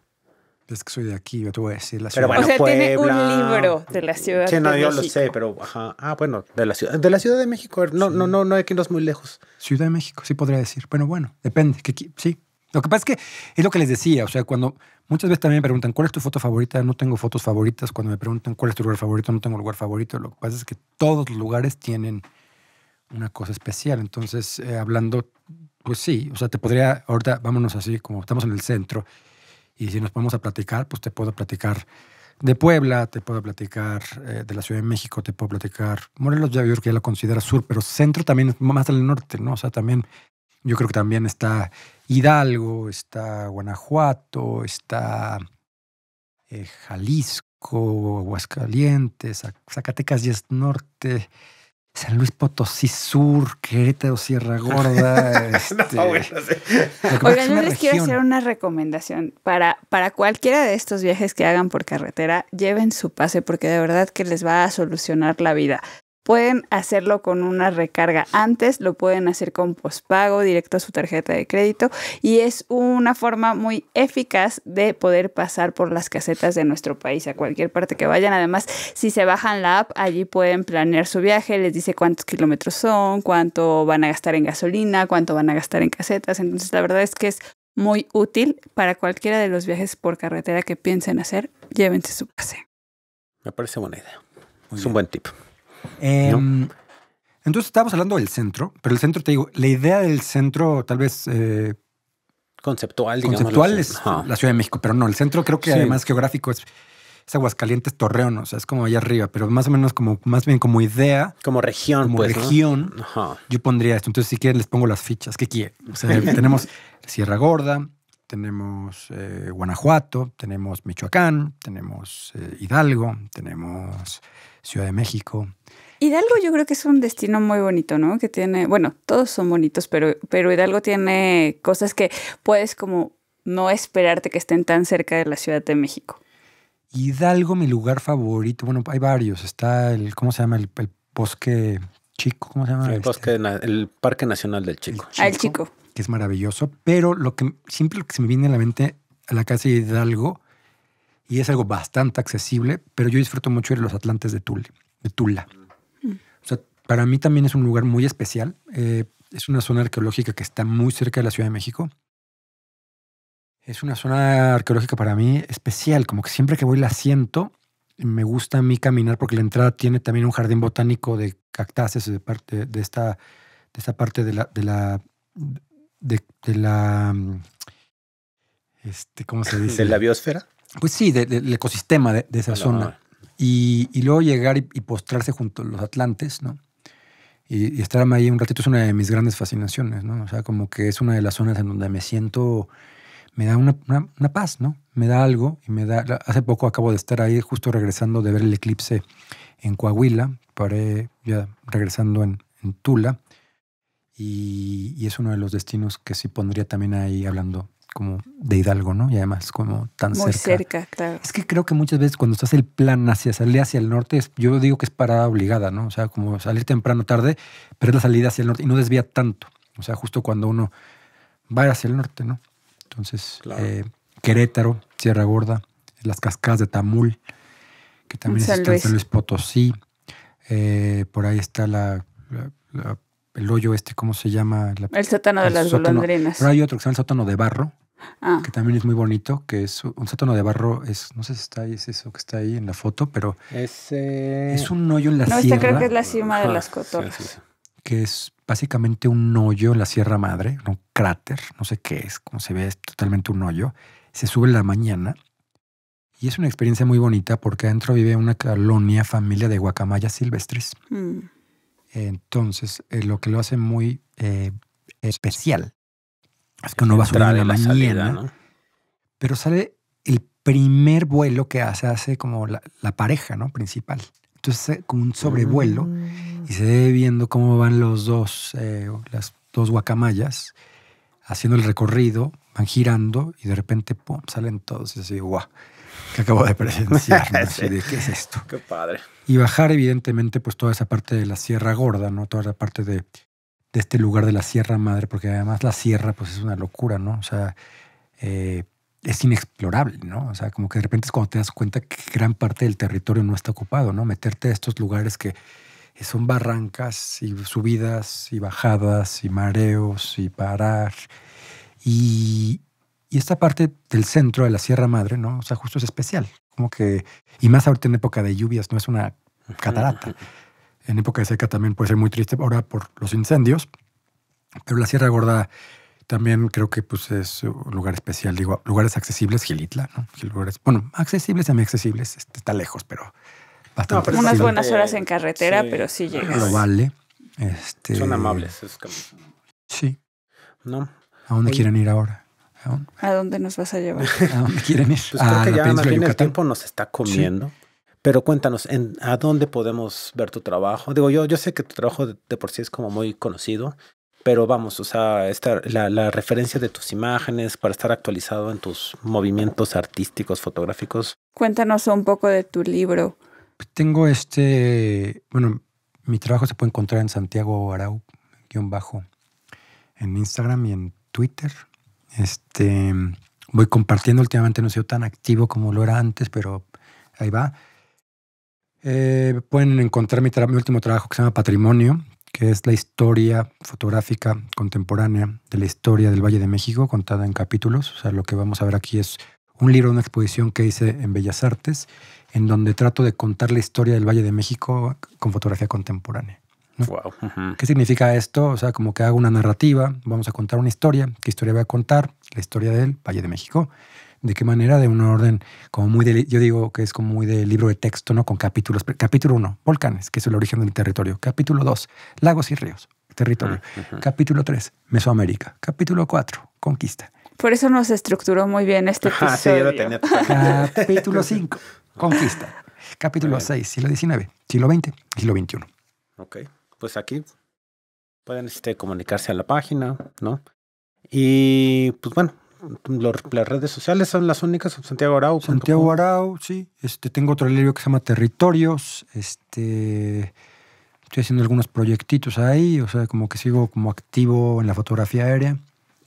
Es que soy de aquí, yo te voy a decir la ciudad. Pero bueno, o sea, tiene un libro de la ciudad sí, no, yo lo sé, pero Ah, bueno, de la ciudad de la Ciudad de México. No, no, no, no, aquí no es muy lejos. Ciudad de México, sí podría decir. Bueno, bueno, depende. sí. Lo que pasa es que es lo que les decía. O sea, cuando muchas veces también me preguntan cuál es tu foto favorita, no tengo fotos favoritas. Cuando me preguntan cuál es tu lugar favorito, no tengo lugar favorito. Lo que pasa es que todos los lugares tienen una cosa especial. Entonces, eh, hablando, pues sí, o sea, te podría, ahorita vámonos así, como estamos en el centro, y si nos vamos a platicar, pues te puedo platicar de Puebla, te puedo platicar eh, de la Ciudad de México, te puedo platicar Morelos, ya que ya lo considera sur, pero centro también es más al norte, ¿no? O sea, también, yo creo que también está Hidalgo, está Guanajuato, está eh, Jalisco, Aguascalientes, Zacatecas y es norte. San Luis Potosí Sur, Querétaro, Sierra Gorda. este, yo les quiero hacer una recomendación. para cualquiera de estos viajes que hagan por carretera, lleven su pase porque de verdad que les va a solucionar la vida. Pueden hacerlo con una recarga antes, lo pueden hacer con pospago directo a su tarjeta de crédito y es una forma muy eficaz de poder pasar por las casetas de nuestro país a cualquier parte que vayan. Además, si se bajan la app, allí pueden planear su viaje, les dice cuántos kilómetros son, cuánto van a gastar en gasolina, cuánto van a gastar en casetas. Entonces, la verdad es que es muy útil para cualquiera de los viajes por carretera que piensen hacer. Llévense su pase. Me parece buena idea. es un buen tip. Em, entonces estábamos hablando del centro, pero el centro, te digo, la idea del centro tal vez... Eh, conceptual, digamos. Conceptual es la Ciudad de México, pero no, el centro creo que además geográfico es, Aguascalientes, Torreón, o sea, es como allá arriba, pero más o menos como, más bien como idea. Como región. Como pues, región, yo pondría esto. Entonces, si quieren, les pongo las fichas. ¿Qué quieren? tenemos Sierra Gorda, tenemos eh, Guanajuato, tenemos Michoacán, tenemos eh, Hidalgo, tenemos Ciudad de México, Hidalgo yo creo que es un destino muy bonito, ¿no? Que tiene, bueno, todos son bonitos, pero, pero Hidalgo tiene cosas que puedes como no esperarte que estén tan cerca de la Ciudad de México. Hidalgo, mi lugar favorito, bueno, hay varios, está el, ¿cómo se llama? El, bosque chico, ¿cómo se llama? El, este, bosque, el Parque Nacional del Chico. chico. Ah, el chico. Que es maravilloso, pero lo que siempre lo que se me viene a la mente a la casa de Hidalgo, y es algo bastante accesible, pero yo disfruto mucho de los Atlantes de Tula. De Tula. Para mí también es un lugar muy especial. Eh, es una zona arqueológica que está muy cerca de la Ciudad de México. Es una zona arqueológica para mí especial, como que siempre que voy la siento. Me gusta a mí caminar porque la entrada tiene también un jardín botánico de cactáceas de, parte, de, esta, de esta parte de la, de la, de, de la mm, este, ¿cómo se dice? ¿De la biosfera? Pues sí, del ecosistema de, esa zona. Y, y, luego llegar y, y, postrarse junto a los atlantes, ¿no? y, estarme ahí un ratito es una de mis grandes fascinaciones, ¿no? O sea, como que es una de las zonas en donde me siento, me da una, paz, ¿no? Me da algo y me da... Hace poco acabo de estar ahí justo regresando de ver el eclipse en Coahuila, paré ya regresando en, Tula y, y, es uno de los destinos que sí pondría también ahí hablando como de Hidalgo, ¿no? Y además como tan Muy cerca. claro. Es que creo que muchas veces cuando estás el plan hacia salir hacia el norte, yo digo que es parada obligada, ¿no? O sea, como salir temprano, tarde, pero es la salida hacia el norte y no desvía tanto. O sea, justo cuando uno va hacia el norte, ¿no? Entonces, eh, Querétaro, Sierra Gorda, las cascadas de Tamul, que también es Potosí. Eh, por ahí está la, el hoyo este, ¿cómo se llama? el sótano de las golondrinas. Pero hay otro que se llama el sótano de barro, Ah. que también es muy bonito, que es un sótano de barro, es, no sé si está ahí, es eso que está ahí en la foto, pero es, un hoyo en la este sierra sierra. No, esta creo que es la cima de las cotorras. Que es básicamente un hoyo en la Sierra Madre, un cráter, no sé qué es, como se ve, es totalmente un hoyo. Se sube en la mañana y es una experiencia muy bonita porque adentro vive una colonia, familia de guacamayas silvestres. Mm. Entonces, eh, lo que lo hace muy eh, especial es que uno va a la, mañana. ¿eh? Pero sale el primer vuelo que hace, hace como la, pareja, ¿no? Principal. Entonces, como un sobrevuelo mm. y se ve viendo cómo van los dos, eh, las dos guacamayas, haciendo el recorrido, van girando y de repente, pum, salen todos y así, guau, que acabo de presenciar. ¿Qué es esto? Qué padre. Y bajar, evidentemente, pues toda esa parte de la Sierra Gorda, ¿no? Toda la parte de de este lugar de la Sierra Madre, porque además la sierra pues es una locura, ¿no? O sea, eh, es inexplorable, ¿no? O sea, como que de repente es cuando te das cuenta que gran parte del territorio no está ocupado, ¿no? Meterte a estos lugares que son barrancas y subidas y bajadas y mareos y parar. Y, y esta parte del centro de la Sierra Madre, ¿no? O sea, justo es especial. Como que, y más ahorita en época de lluvias, no es una catarata. En época de seca también puede ser muy triste ahora por los incendios, pero la Sierra Gorda también creo que pues, es un lugar especial. Digo, lugares accesibles, Gilitla, ¿no? bueno, accesibles, también accesibles este, está lejos, pero bastante. Pues, unas buenas horas en carretera, pero sí llegas. Lo vale. Este, Son amables. Sí. No. ¿A dónde quieren ir ahora? ¿A dónde? nos vas a llevar? ¿A dónde quieren ir? Pues ah, que ya el tiempo nos está comiendo. Pero cuéntanos, ¿en, ¿a dónde podemos ver tu trabajo? Digo, yo, yo sé que tu trabajo de, por sí es como muy conocido, pero vamos, o sea, esta, la, la, referencia de tus imágenes para estar actualizado en tus movimientos artísticos, fotográficos. Cuéntanos un poco de tu libro. Tengo este, bueno, mi trabajo se puede encontrar en Santiago Arau, guión bajo, en Instagram y en Twitter. Este, voy compartiendo últimamente, no he sido tan activo como lo era antes, pero ahí va. Eh, pueden encontrar mi, último trabajo que se llama Patrimonio, que es la historia fotográfica contemporánea de la historia del Valle de México contada en capítulos. O sea, lo que vamos a ver aquí es un libro, una exposición que hice en Bellas Artes, en donde trato de contar la historia del Valle de México con fotografía contemporánea. ¿Qué significa esto? O sea, como que hago una narrativa, vamos a contar una historia, qué historia voy a contar, la historia del Valle de México. ¿De qué manera? De un orden como muy de, yo digo que es como muy de libro de texto, ¿no? Con capítulos. Capítulo 1, volcanes, que es el origen del territorio. Capítulo 2, lagos y ríos, territorio. Ah, capítulo 3, Mesoamérica. Capítulo 4, conquista. Por eso nos estructuró muy bien este episodio. Ah, sí, lo tenía. Capítulo 5, conquista. Capítulo 6, siglo XIX, siglo XX, siglo XXI. Ok, pues aquí pueden este, comunicarse a la página, ¿no? Y pues bueno, las redes sociales son las únicas, Santiago Arau. Santiago Arau, sí. Este, tengo otro libro que se llama Territorios. Este, estoy haciendo algunos proyectitos ahí, o sea, como que sigo como activo en la fotografía aérea.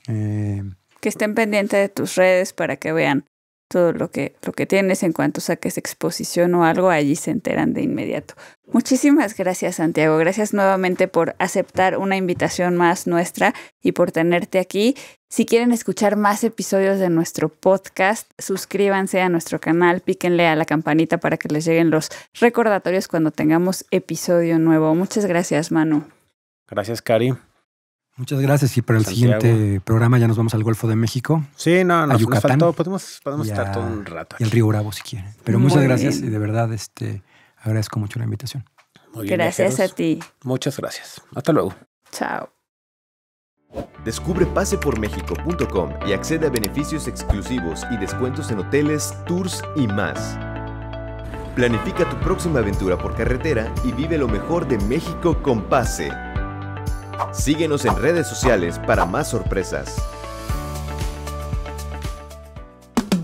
Eh, que estén pendientes de tus redes para que vean todo lo que, lo que tienes en cuanto saques exposición o algo, allí se enteran de inmediato. Muchísimas gracias Santiago, gracias nuevamente por aceptar una invitación más nuestra y por tenerte aquí. Si quieren escuchar más episodios de nuestro podcast, suscríbanse a nuestro canal, píquenle a la campanita para que les lleguen los recordatorios cuando tengamos episodio nuevo. Muchas gracias Manu. Gracias Cari. Muchas gracias. Y para el siguiente programa ya nos vamos al Golfo de México. Sí, no, a Yucatán, Podemos, estar todo un rato. Y al Río Bravo, si quieren. Pero muchas gracias y de verdad este, agradezco mucho la invitación. gracias a ti. Muchas gracias. Hasta luego. Chao. Descubre paseporméxico.com y accede a beneficios exclusivos y descuentos en hoteles, tours y más. Planifica tu próxima aventura por carretera y vive lo mejor de México con Pase. Síguenos en redes sociales para más sorpresas.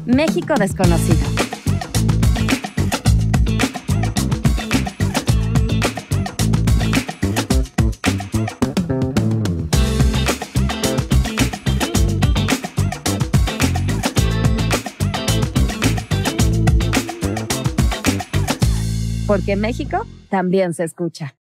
México desconocido. Porque México también se escucha.